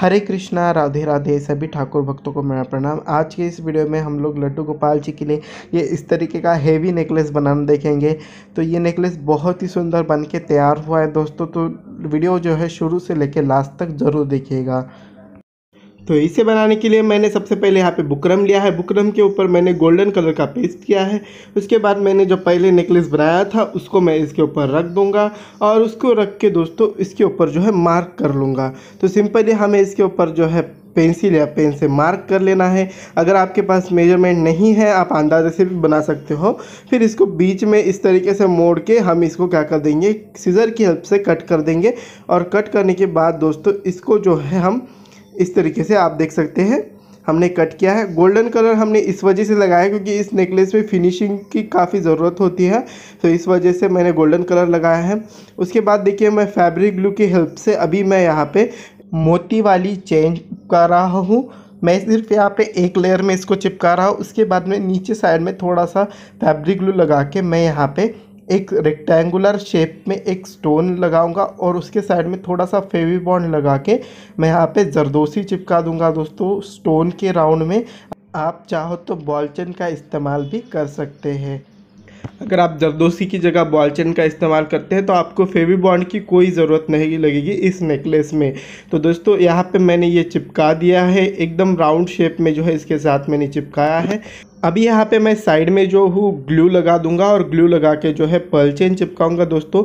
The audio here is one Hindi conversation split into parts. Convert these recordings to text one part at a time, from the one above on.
हरे कृष्णा राधे राधे सभी ठाकुर भक्तों को मेरा प्रणाम आज के इस वीडियो में हम लोग लड्डू गोपाल जी के लिए ये इस तरीके का हेवी नेकलेस बनाना देखेंगे तो ये नेकलेस बहुत ही सुंदर बन के तैयार हुआ है दोस्तों तो वीडियो जो है शुरू से लेकर लास्ट तक ज़रूर देखिएगा तो इसे बनाने के लिए मैंने सबसे पहले यहाँ पे बुकरम लिया है बुकरम के ऊपर मैंने गोल्डन कलर का पेस्ट किया है उसके बाद मैंने जो पहले नेकलेस बनाया था उसको मैं इसके ऊपर रख दूंगा और उसको रख के दोस्तों इसके ऊपर जो है मार्क कर लूँगा तो सिंपली हमें इसके ऊपर जो है पेंसिल या पेन से मार्क कर लेना है अगर आपके पास मेजरमेंट नहीं है आप अंदाजे से भी बना सकते हो फिर इसको बीच में इस तरीके से मोड़ के हम इसको क्या कर देंगे सीज़र की हेल्प से कट कर देंगे और कट करने के बाद दोस्तों इसको जो है हम इस तरीके से आप देख सकते हैं हमने कट किया है गोल्डन कलर हमने इस वजह से लगाया क्योंकि इस नेकलेस में फिनिशिंग की काफ़ी ज़रूरत होती है तो इस वजह से मैंने गोल्डन कलर लगाया है उसके बाद देखिए मैं फैब्रिक ग्लू की हेल्प से अभी मैं यहाँ पे मोती वाली चेंज कर रहा हूँ मैं सिर्फ यहाँ पे एक लेयर में इसको चिपका रहा हूँ उसके बाद में नीचे साइड में थोड़ा सा फैब्रिक ग्लू लगा के मैं यहाँ पर एक रेक्टेंगुलर शेप में एक स्टोन लगाऊंगा और उसके साइड में थोड़ा सा फेवी बॉन्ड लगा के मैं यहाँ पे जरदोसी चिपका दूंगा दोस्तों स्टोन के राउंड में आप चाहो तो बॉलचन का इस्तेमाल भी कर सकते हैं अगर आप जरदोसी की जगह बॉलचन का इस्तेमाल करते हैं तो आपको फेवी बॉन्ड की कोई ज़रूरत नहीं लगेगी इस नेकलेस में तो दोस्तों यहाँ पे मैंने ये चिपका दिया है एकदम राउंड शेप में जो है इसके साथ मैंने चिपकाया है अभी यहाँ पे मैं साइड में जो हूँ ग्लू लगा दूंगा और ग्लू लगा के जो है पलचेन चिपकाऊंगा दोस्तों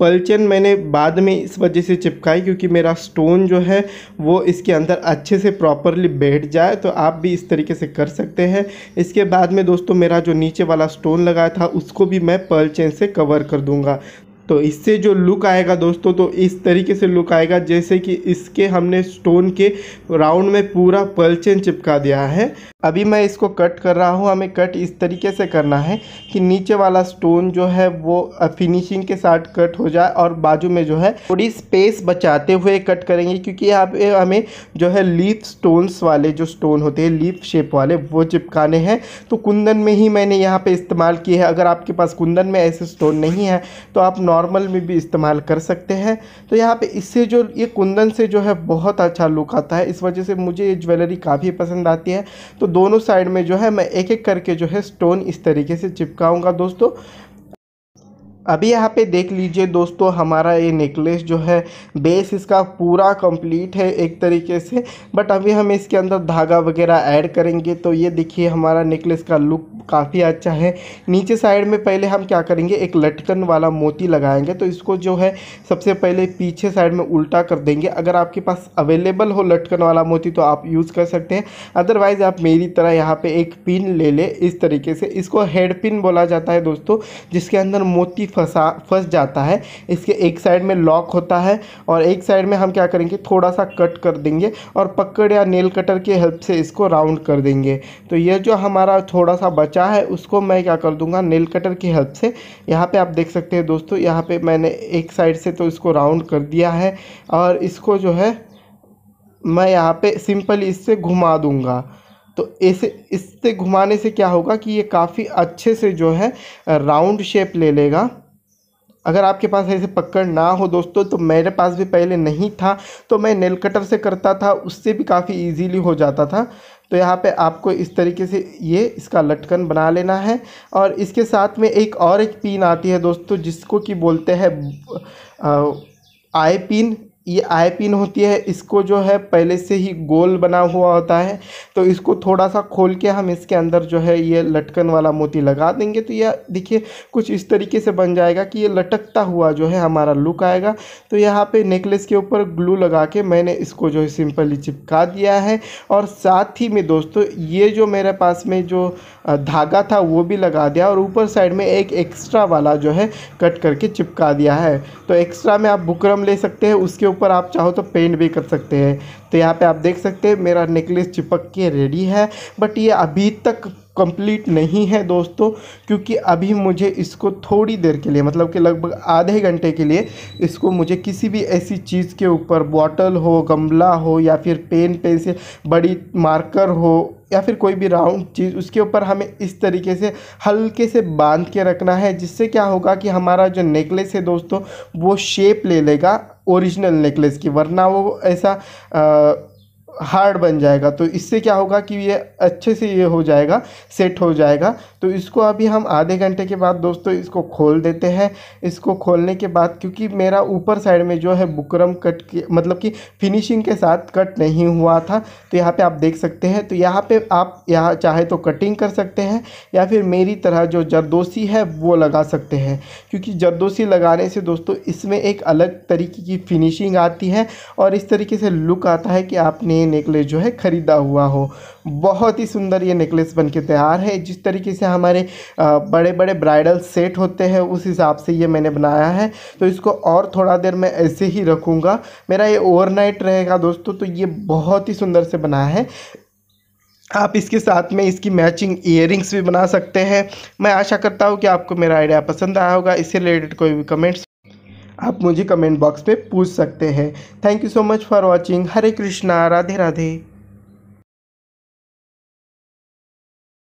पलचेन चेन मैंने बाद में इस वजह से चिपकाई क्योंकि मेरा स्टोन जो है वो इसके अंदर अच्छे से प्रॉपरली बैठ जाए तो आप भी इस तरीके से कर सकते हैं इसके बाद में दोस्तों मेरा जो नीचे वाला स्टोन लगाया था उसको भी मैं पर्ल चेन से कवर कर दूंगा तो इससे जो लुक आएगा दोस्तों तो इस तरीके से लुक आएगा जैसे कि इसके हमने स्टोन के राउंड में पूरा पलचेन चिपका दिया है अभी मैं इसको कट कर रहा हूँ हमें कट इस तरीके से करना है कि नीचे वाला स्टोन जो है वो फिनिशिंग के साथ कट हो जाए और बाजू में जो है थोड़ी स्पेस बचाते हुए कट करेंगे क्योंकि यहाँ पे हमें जो है लीफ स्टोन्स वाले जो स्टोन होते हैं लीफ शेप वाले वो चिपकाने हैं तो कुंदन में ही मैंने यहाँ पर इस्तेमाल किए हैं अगर आपके पास कुंदन में ऐसे स्टोन नहीं है तो आप नॉर्मल में भी इस्तेमाल कर सकते हैं तो यहाँ पे इससे जो ये कुंदन से जो है बहुत अच्छा लुक आता है इस वजह से मुझे ये ज्वेलरी काफ़ी पसंद आती है तो दोनों साइड में जो है मैं एक एक करके जो है स्टोन इस तरीके से चिपकाऊँगा दोस्तों अभी यहाँ पे देख लीजिए दोस्तों हमारा ये नेकलेस जो है बेस इसका पूरा कंप्लीट है एक तरीके से बट अभी हम इसके अंदर धागा वगैरह ऐड करेंगे तो ये देखिए हमारा नेकलेस का लुक काफ़ी अच्छा है नीचे साइड में पहले हम क्या करेंगे एक लटकन वाला मोती लगाएंगे तो इसको जो है सबसे पहले पीछे साइड में उल्टा कर देंगे अगर आपके पास अवेलेबल हो लटकन वाला मोती तो आप यूज़ कर सकते हैं अदरवाइज़ आप मेरी तरह यहाँ पर एक पिन ले ले इस तरीके से इसको हेड पिन बोला जाता है दोस्तों जिसके अंदर मोती फंसा फंस जाता है इसके एक साइड में लॉक होता है और एक साइड में हम क्या करेंगे थोड़ा सा कट कर देंगे और पकड़ या नेल कटर की हेल्प से इसको राउंड कर देंगे तो ये जो हमारा थोड़ा सा बचा है उसको मैं क्या कर दूंगा नेल कटर की हेल्प से यहाँ पर आप देख सकते हैं दोस्तों यहाँ पर मैंने एक साइड से तो इसको राउंड कर दिया है और इसको जो है मैं यहाँ पे सिंपल इससे घुमा दूँगा तो ऐसे इससे घुमाने से क्या होगा कि ये काफ़ी अच्छे से जो है राउंड शेप ले लेगा अगर आपके पास ऐसे पकड़ ना हो दोस्तों तो मेरे पास भी पहले नहीं था तो मैं नेल कटर से करता था उससे भी काफ़ी इजीली हो जाता था तो यहाँ पे आपको इस तरीके से ये इसका लटकन बना लेना है और इसके साथ में एक और एक पिन आती है दोस्तों जिसको कि बोलते हैं आई पिन ये आई पिन होती है इसको जो है पहले से ही गोल बना हुआ होता है तो इसको थोड़ा सा खोल के हम इसके अंदर जो है ये लटकन वाला मोती लगा देंगे तो यह देखिए कुछ इस तरीके से बन जाएगा कि ये लटकता हुआ जो है हमारा लुक आएगा तो यहाँ पे नेकलेस के ऊपर ग्लू लगा के मैंने इसको जो है सिंपली चिपका दिया है और साथ ही में दोस्तों ये जो मेरे पास में जो धागा था वो भी लगा दिया और ऊपर साइड में एक एक्स्ट्रा वाला जो है कट करके चिपका दिया है तो एक्स्ट्रा में आप बुकरम ले सकते हैं उसके ऊपर आप चाहो तो पेंट भी कर सकते हैं तो यहाँ पे आप देख सकते हैं मेरा नेकलेस चिपक के रेडी है बट ये अभी तक कंप्लीट नहीं है दोस्तों क्योंकि अभी मुझे इसको थोड़ी देर के लिए मतलब कि लगभग आधे घंटे के लिए इसको मुझे किसी भी ऐसी चीज़ के ऊपर बॉटल हो गमला हो या फिर पेन पेंसिल बड़ी मार्कर हो या फिर कोई भी राउंड चीज़ उसके ऊपर हमें इस तरीके से हल्के से बांध के रखना है जिससे क्या होगा कि हमारा जो नेकलेस है दोस्तों वो शेप ले लेगा ओरिजिनल नेकलेस की वरना वो ऐसा हार्ड बन जाएगा तो इससे क्या होगा कि ये अच्छे से ये हो जाएगा सेट हो जाएगा तो इसको अभी हम आधे घंटे के बाद दोस्तों इसको खोल देते हैं इसको खोलने के बाद क्योंकि मेरा ऊपर साइड में जो है बुकरम कट के मतलब कि फिनिशिंग के साथ कट नहीं हुआ था तो यहाँ पे आप देख सकते हैं तो यहाँ पे आप यहाँ चाहे तो कटिंग कर सकते हैं या फिर मेरी तरह जो जरदोसी है वो लगा सकते हैं क्योंकि जरदोसी लगाने से दोस्तों इसमें एक अलग तरीके की फिनिशिंग आती है और इस तरीके से लुक आता है कि आपने ये नेकलेस जो है ख़रीदा हुआ हो बहुत ही सुंदर ये नेकलेस बन के तैयार है जिस तरीके से हमारे बड़े बड़े ब्राइडल सेट होते हैं उस हिसाब से ये मैंने बनाया है तो इसको और थोड़ा देर मैं ऐसे ही रखूँगा मेरा ये ओवर रहेगा दोस्तों तो ये बहुत ही सुंदर से बनाया है आप इसके साथ में इसकी मैचिंग इयर भी बना सकते हैं मैं आशा करता हूँ कि आपको मेरा आइडिया पसंद आया होगा इससे रिलेटेड कोई भी कमेंट्स आप मुझे कमेंट बॉक्स में पूछ सकते हैं thank you so much for watching Hare Krishna Radhe Radhe